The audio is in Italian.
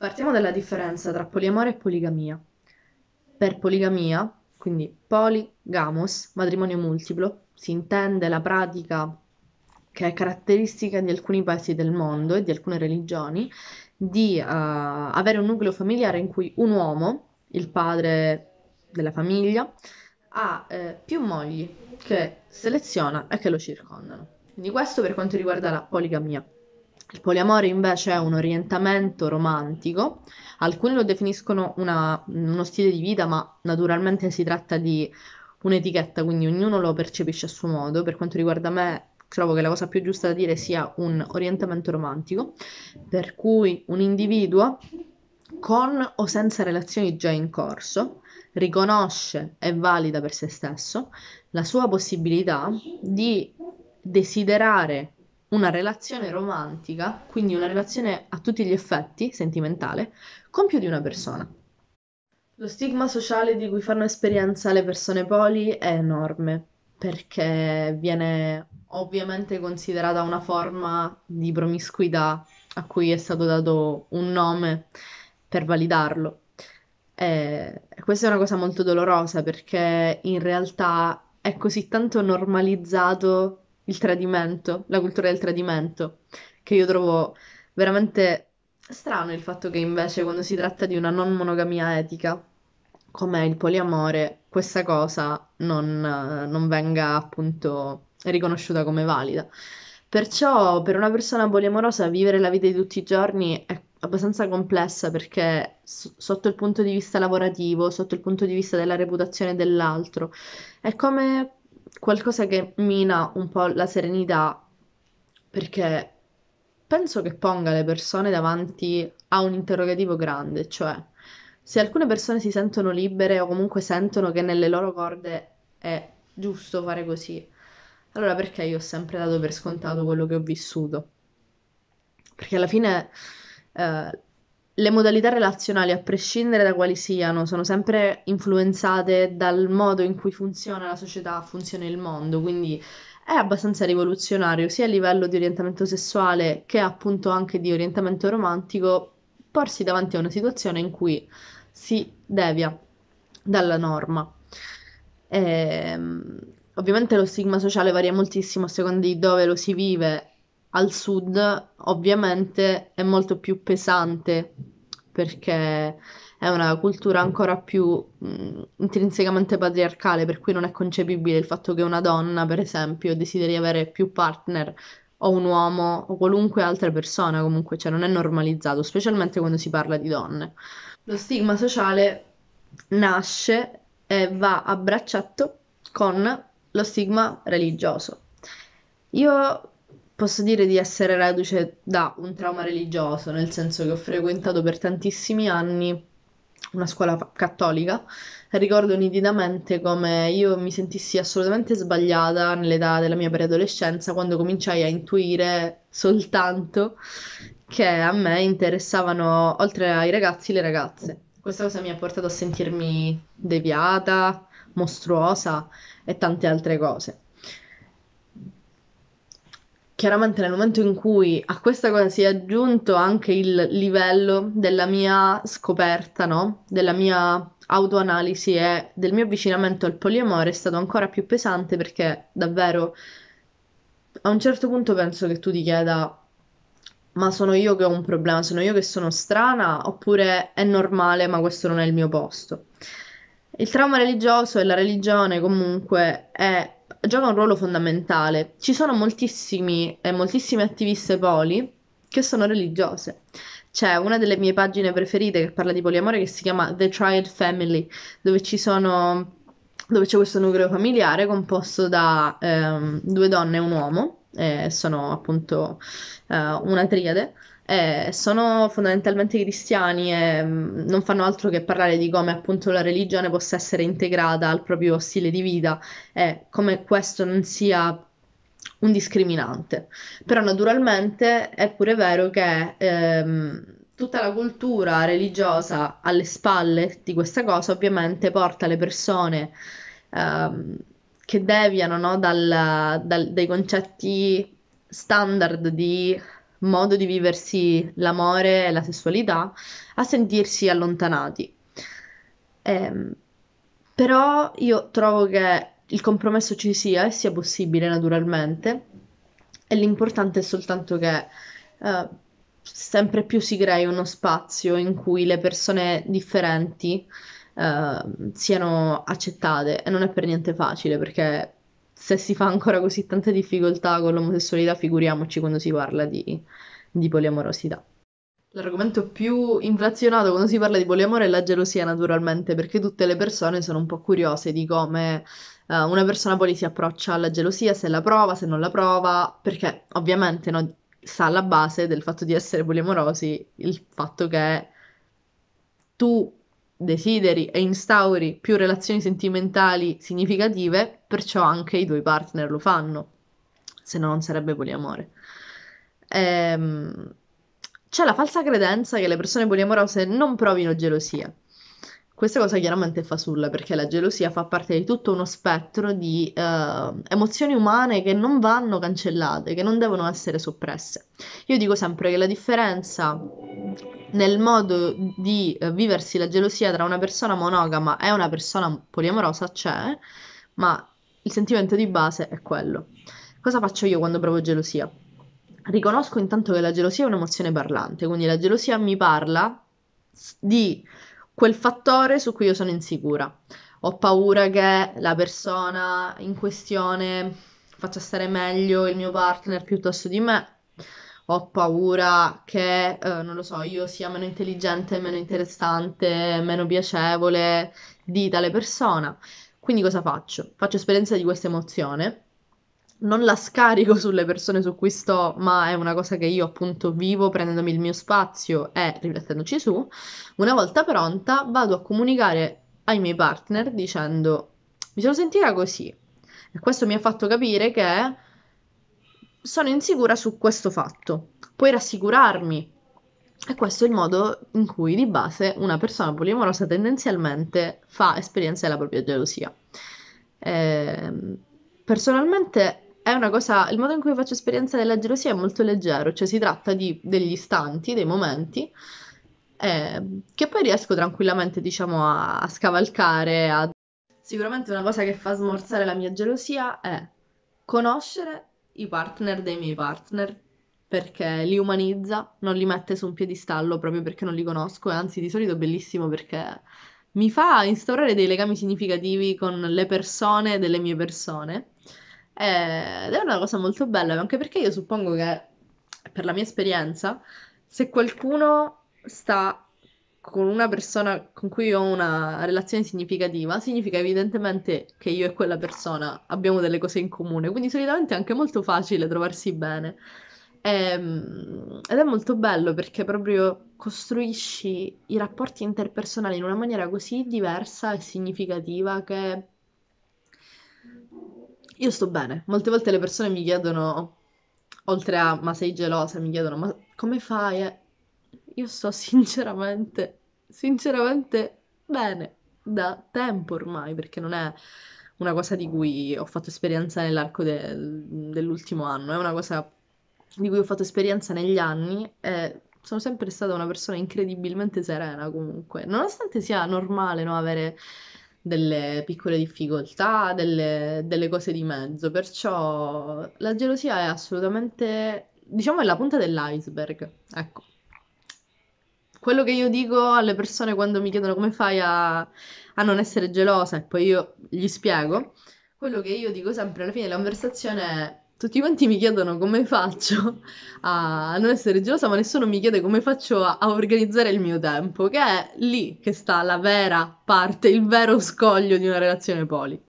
Partiamo dalla differenza tra poliamore e poligamia. Per poligamia, quindi poligamos, matrimonio multiplo, si intende la pratica che è caratteristica di alcuni paesi del mondo e di alcune religioni di uh, avere un nucleo familiare in cui un uomo, il padre della famiglia, ha eh, più mogli che seleziona e che lo circondano. Quindi questo per quanto riguarda la poligamia. Il poliamore invece è un orientamento romantico, alcuni lo definiscono una, uno stile di vita, ma naturalmente si tratta di un'etichetta, quindi ognuno lo percepisce a suo modo. Per quanto riguarda me, trovo che la cosa più giusta da dire sia un orientamento romantico, per cui un individuo con o senza relazioni già in corso riconosce e valida per se stesso la sua possibilità di desiderare una relazione romantica, quindi una relazione a tutti gli effetti sentimentale, con più di una persona. Lo stigma sociale di cui fanno esperienza le persone poli è enorme, perché viene ovviamente considerata una forma di promiscuità a cui è stato dato un nome per validarlo. E questa è una cosa molto dolorosa perché in realtà è così tanto normalizzato il tradimento, la cultura del tradimento, che io trovo veramente strano il fatto che invece quando si tratta di una non monogamia etica, come il poliamore, questa cosa non, non venga appunto riconosciuta come valida. Perciò per una persona poliamorosa vivere la vita di tutti i giorni è abbastanza complessa perché sotto il punto di vista lavorativo, sotto il punto di vista della reputazione dell'altro, è come qualcosa che mina un po' la serenità perché penso che ponga le persone davanti a un interrogativo grande, cioè se alcune persone si sentono libere o comunque sentono che nelle loro corde è giusto fare così, allora perché io ho sempre dato per scontato quello che ho vissuto? Perché alla fine eh, le modalità relazionali, a prescindere da quali siano, sono sempre influenzate dal modo in cui funziona la società, funziona il mondo, quindi è abbastanza rivoluzionario sia a livello di orientamento sessuale che appunto anche di orientamento romantico, porsi davanti a una situazione in cui si devia dalla norma. E, ehm, ovviamente lo stigma sociale varia moltissimo a seconda di dove lo si vive al sud ovviamente è molto più pesante perché è una cultura ancora più mh, intrinsecamente patriarcale, per cui non è concepibile il fatto che una donna, per esempio, desideri avere più partner o un uomo o qualunque altra persona, comunque, cioè non è normalizzato, specialmente quando si parla di donne. Lo stigma sociale nasce e va a braccetto con lo stigma religioso. Io posso dire di essere reduce da un trauma religioso, nel senso che ho frequentato per tantissimi anni una scuola cattolica. Ricordo nitidamente come io mi sentissi assolutamente sbagliata nell'età della mia preadolescenza quando cominciai a intuire soltanto che a me interessavano, oltre ai ragazzi, le ragazze. Questa cosa mi ha portato a sentirmi deviata, mostruosa e tante altre cose chiaramente nel momento in cui a questa cosa si è aggiunto anche il livello della mia scoperta, no? della mia autoanalisi e del mio avvicinamento al poliamore, è stato ancora più pesante perché davvero a un certo punto penso che tu ti chieda ma sono io che ho un problema, sono io che sono strana oppure è normale ma questo non è il mio posto. Il trauma religioso e la religione comunque è, gioca un ruolo fondamentale. Ci sono moltissimi e eh, moltissime attiviste poli che sono religiose. C'è una delle mie pagine preferite che parla di poliamore che si chiama The Triad Family, dove ci sono dove c'è questo nucleo familiare composto da ehm, due donne e un uomo eh, sono appunto eh, una triade. Eh, sono fondamentalmente cristiani e mm, non fanno altro che parlare di come appunto la religione possa essere integrata al proprio stile di vita e come questo non sia un discriminante. Però naturalmente è pure vero che ehm, tutta la cultura religiosa alle spalle di questa cosa ovviamente porta le persone ehm, che deviano no, dal, dal, dai concetti standard di modo di viversi l'amore e la sessualità a sentirsi allontanati. Ehm, però io trovo che il compromesso ci sia e sia possibile naturalmente e l'importante è soltanto che eh, sempre più si crei uno spazio in cui le persone differenti Ehm, siano accettate e non è per niente facile perché se si fa ancora così tante difficoltà con l'omosessualità figuriamoci quando si parla di, di poliamorosità. L'argomento più inflazionato quando si parla di poliamore è la gelosia, naturalmente, perché tutte le persone sono un po' curiose di come uh, una persona poi si approccia alla gelosia, se la prova, se non la prova, perché ovviamente no, sta alla base del fatto di essere poliamorosi il fatto che tu desideri e instauri più relazioni sentimentali significative, perciò anche i due partner lo fanno, se no non sarebbe poliamore. Ehm, c'è la falsa credenza che le persone poliamorose non provino gelosia. Questa cosa chiaramente è fasulla perché la gelosia fa parte di tutto uno spettro di eh, emozioni umane che non vanno cancellate, che non devono essere soppresse. Io dico sempre che la differenza nel modo di eh, viversi la gelosia tra una persona monogama e una persona poliamorosa c'è, ma il sentimento di base è quello. Cosa faccio io quando provo gelosia? Riconosco intanto che la gelosia è un'emozione parlante, quindi la gelosia mi parla di quel fattore su cui io sono insicura. Ho paura che la persona in questione faccia stare meglio il mio partner piuttosto di me ho paura che, eh, non lo so, io sia meno intelligente, meno interessante, meno piacevole di tale persona. Quindi cosa faccio? Faccio esperienza di questa emozione, non la scarico sulle persone su cui sto, ma è una cosa che io appunto vivo prendendomi il mio spazio e riflettendoci su. Una volta pronta vado a comunicare ai miei partner dicendo mi sono sentita così e questo mi ha fatto capire che sono insicura su questo fatto, puoi rassicurarmi. E questo è il modo in cui di base una persona polimorosa tendenzialmente fa esperienza della propria gelosia. Eh, personalmente è una cosa, il modo in cui faccio esperienza della gelosia è molto leggero, cioè si tratta di degli istanti, dei momenti eh, che poi riesco tranquillamente diciamo a, a scavalcare. A... Sicuramente una cosa che fa smorzare la mia gelosia è conoscere i partner dei miei partner perché li umanizza, non li mette su un piedistallo proprio perché non li conosco e anzi di solito è bellissimo perché mi fa instaurare dei legami significativi con le persone delle mie persone ed è una cosa molto bella anche perché io suppongo che per la mia esperienza se qualcuno sta con una persona con cui ho una relazione significativa, significa evidentemente che io e quella persona abbiamo delle cose in comune, quindi solitamente è anche molto facile trovarsi bene. E, ehm, ed è molto bello perché proprio costruisci i rapporti interpersonali in una maniera così diversa e significativa che io sto bene. Molte volte le persone mi chiedono, oltre a ma sei gelosa, mi chiedono ma come fai? io sto sinceramente, sinceramente bene da tempo ormai, perché non è una cosa di cui ho fatto esperienza nell'arco de- dell'ultimo anno, è una cosa di cui ho fatto esperienza negli anni e sono sempre stata una persona incredibilmente serena comunque, nonostante sia normale no, avere delle piccole difficoltà, delle, delle cose di mezzo, perciò la gelosia è assolutamente, diciamo, è la punta dell'iceberg, ecco quello che io dico alle persone quando mi chiedono come fai a, a non essere gelosa e poi io gli spiego, quello che io dico sempre alla fine della conversazione è tutti quanti mi chiedono come faccio a non essere gelosa, ma nessuno mi chiede come faccio a, a organizzare il mio tempo, che è lì che sta la vera parte, il vero scoglio di una relazione poli.